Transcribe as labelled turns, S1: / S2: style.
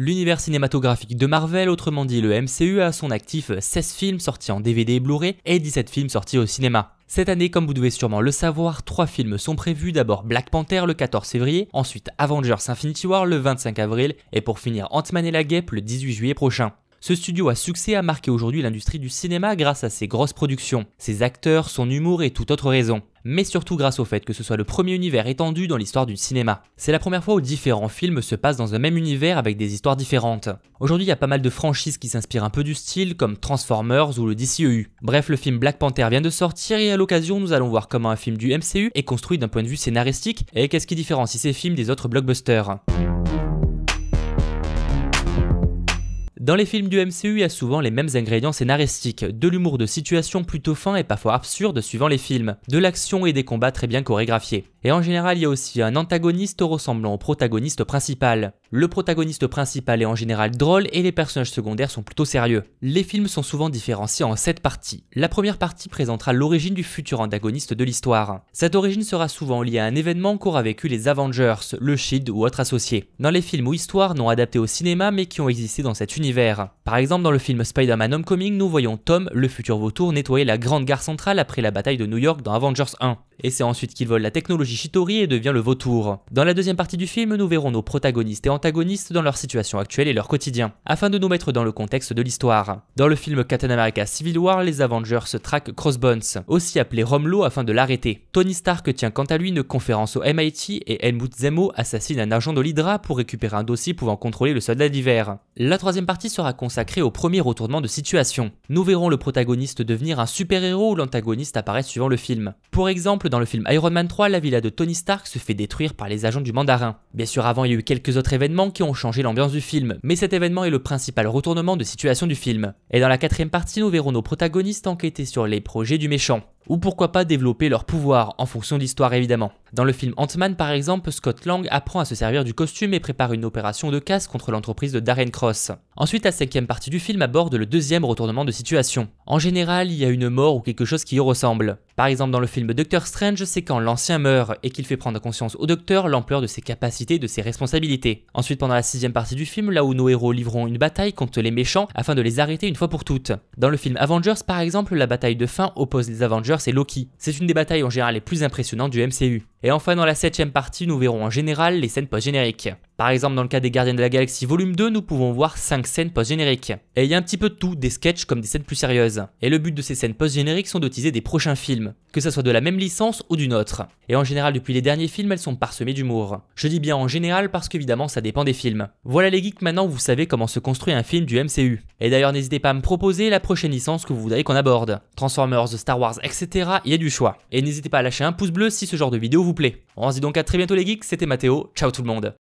S1: L'univers cinématographique de Marvel, autrement dit le MCU, a à son actif 16 films sortis en DVD et Blu-ray et 17 films sortis au cinéma. Cette année, comme vous devez sûrement le savoir, trois films sont prévus, d'abord Black Panther le 14 février, ensuite Avengers Infinity War le 25 avril, et pour finir Ant-Man et la Guêpe le 18 juillet prochain. Ce studio à succès a marqué aujourd'hui l'industrie du cinéma grâce à ses grosses productions, ses acteurs, son humour et toute autre raison mais surtout grâce au fait que ce soit le premier univers étendu dans l'histoire du cinéma. C'est la première fois où différents films se passent dans un même univers avec des histoires différentes. Aujourd'hui, il y a pas mal de franchises qui s'inspirent un peu du style, comme Transformers ou le DCEU. Bref, le film Black Panther vient de sortir et à l'occasion, nous allons voir comment un film du MCU est construit d'un point de vue scénaristique et qu'est-ce qui différencie ces films des autres blockbusters. Dans les films du MCU, il y a souvent les mêmes ingrédients scénaristiques, de l'humour de situation plutôt fin et parfois absurde suivant les films, de l'action et des combats très bien chorégraphiés. Et en général, il y a aussi un antagoniste ressemblant au protagoniste principal. Le protagoniste principal est en général drôle et les personnages secondaires sont plutôt sérieux. Les films sont souvent différenciés en 7 parties. La première partie présentera l'origine du futur antagoniste de l'histoire. Cette origine sera souvent liée à un événement qu'aura vécu les Avengers, le Shield ou autres associés. Dans les films ou histoires non adaptés au cinéma mais qui ont existé dans cet univers, par exemple, dans le film Spider-Man Homecoming, nous voyons Tom, le futur vautour, nettoyer la grande gare centrale après la bataille de New York dans Avengers 1. Et c'est ensuite qu'il vole la technologie Shitori et devient le vautour. Dans la deuxième partie du film, nous verrons nos protagonistes et antagonistes dans leur situation actuelle et leur quotidien, afin de nous mettre dans le contexte de l'histoire. Dans le film Captain America Civil War, les Avengers traquent Crossbones, aussi appelé Romlo afin de l'arrêter. Tony Stark tient quant à lui une conférence au MIT et Helmut Zemo assassine un agent de l'Hydra pour récupérer un dossier pouvant contrôler le soldat d'hiver. La troisième partie sera consacrée au premier retournement de situation. Nous verrons le protagoniste devenir un super-héros ou l'antagoniste apparaître suivant le film. Pour exemple, dans le film Iron Man 3, la villa de Tony Stark se fait détruire par les agents du mandarin. Bien sûr, avant, il y a eu quelques autres événements qui ont changé l'ambiance du film, mais cet événement est le principal retournement de situation du film. Et dans la quatrième partie, nous verrons nos protagonistes enquêter sur les projets du méchant ou pourquoi pas développer leur pouvoir, en fonction de l'histoire évidemment. Dans le film Ant-Man par exemple, Scott Lang apprend à se servir du costume et prépare une opération de casse contre l'entreprise de Darren Cross. Ensuite, la cinquième partie du film aborde le deuxième retournement de situation. En général, il y a une mort ou quelque chose qui y ressemble. Par exemple, dans le film Doctor Strange, c'est quand l'ancien meurt et qu'il fait prendre conscience au docteur l'ampleur de ses capacités et de ses responsabilités. Ensuite, pendant la sixième partie du film, là où nos héros livreront une bataille contre les méchants afin de les arrêter une fois pour toutes. Dans le film Avengers, par exemple, la bataille de fin oppose les Avengers et Loki. C'est une des batailles en général les plus impressionnantes du MCU. Et enfin, dans la septième partie, nous verrons en général les scènes post-génériques. Par exemple, dans le cas des Gardiens de la Galaxie Volume 2, nous pouvons voir 5 scènes post-génériques. Et il y a un petit peu de tout, des sketchs comme des scènes plus sérieuses. Et le but de ces scènes post-génériques sont de des prochains films, que ce soit de la même licence ou d'une autre. Et en général, depuis les derniers films, elles sont parsemées d'humour. Je dis bien en général parce qu'évidemment, ça dépend des films. Voilà les geeks, maintenant vous savez comment se construit un film du MCU. Et d'ailleurs, n'hésitez pas à me proposer la prochaine licence que vous voudriez qu'on aborde. Transformers, Star Wars, etc., il y a du choix. Et n'hésitez pas à lâcher un pouce bleu si ce genre de vidéo vous plaît. On se dit donc à très bientôt les geeks, c'était Mathéo, ciao tout le monde